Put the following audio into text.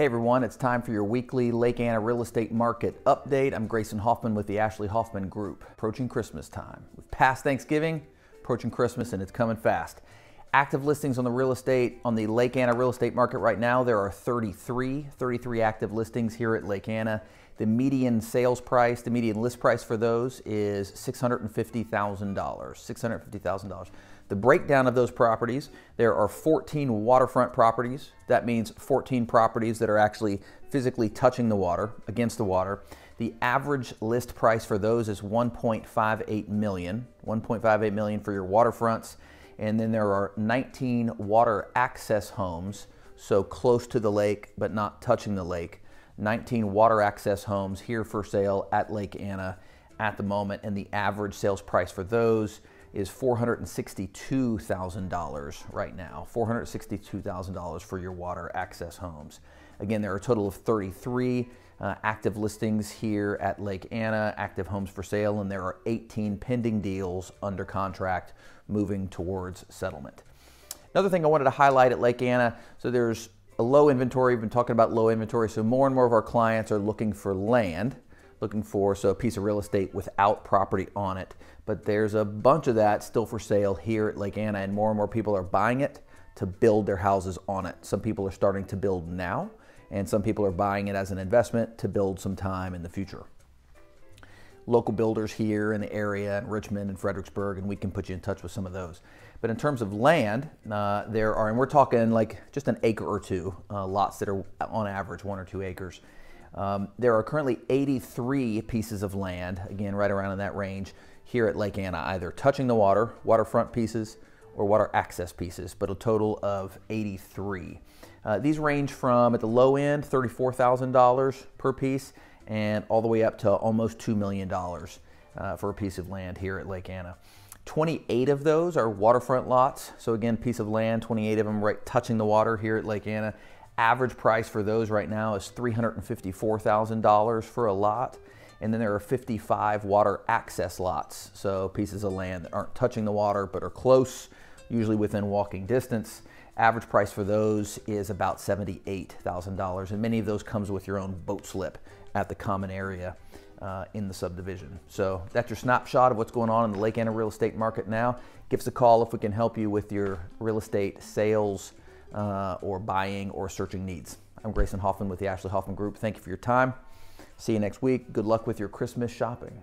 Hey everyone, it's time for your weekly Lake Anna real estate market update. I'm Grayson Hoffman with the Ashley Hoffman Group. Approaching Christmas time. We've passed Thanksgiving, approaching Christmas, and it's coming fast active listings on the real estate, on the Lake Anna real estate market right now, there are 33, 33 active listings here at Lake Anna. The median sales price, the median list price for those is $650,000, $650,000. The breakdown of those properties, there are 14 waterfront properties. That means 14 properties that are actually physically touching the water, against the water. The average list price for those is 1.58 million, 1.58 million for your waterfronts. And then there are 19 water access homes, so close to the lake but not touching the lake. 19 water access homes here for sale at Lake Anna at the moment, and the average sales price for those is $462,000 right now. $462,000 for your water access homes. Again, there are a total of 33 uh, active listings here at Lake Anna, active homes for sale, and there are 18 pending deals under contract moving towards settlement. Another thing I wanted to highlight at Lake Anna, so there's a low inventory. We've been talking about low inventory, so more and more of our clients are looking for land, looking for so a piece of real estate without property on it. But there's a bunch of that still for sale here at Lake Anna, and more and more people are buying it to build their houses on it. Some people are starting to build now and some people are buying it as an investment to build some time in the future. Local builders here in the area, in Richmond and Fredericksburg, and we can put you in touch with some of those. But in terms of land, uh, there are, and we're talking like just an acre or two, uh, lots that are on average one or two acres. Um, there are currently 83 pieces of land, again, right around in that range, here at Lake Anna, either touching the water, waterfront pieces, or what are access pieces, but a total of 83. Uh, these range from at the low end, $34,000 per piece, and all the way up to almost $2 million uh, for a piece of land here at Lake Anna. 28 of those are waterfront lots. So again, piece of land, 28 of them right touching the water here at Lake Anna. Average price for those right now is $354,000 for a lot. And then there are 55 water access lots. So pieces of land that aren't touching the water but are close usually within walking distance. Average price for those is about $78,000, and many of those comes with your own boat slip at the common area uh, in the subdivision. So that's your snapshot of what's going on in the Lake Anna real estate market now. Give us a call if we can help you with your real estate sales uh, or buying or searching needs. I'm Grayson Hoffman with the Ashley Hoffman Group. Thank you for your time. See you next week. Good luck with your Christmas shopping.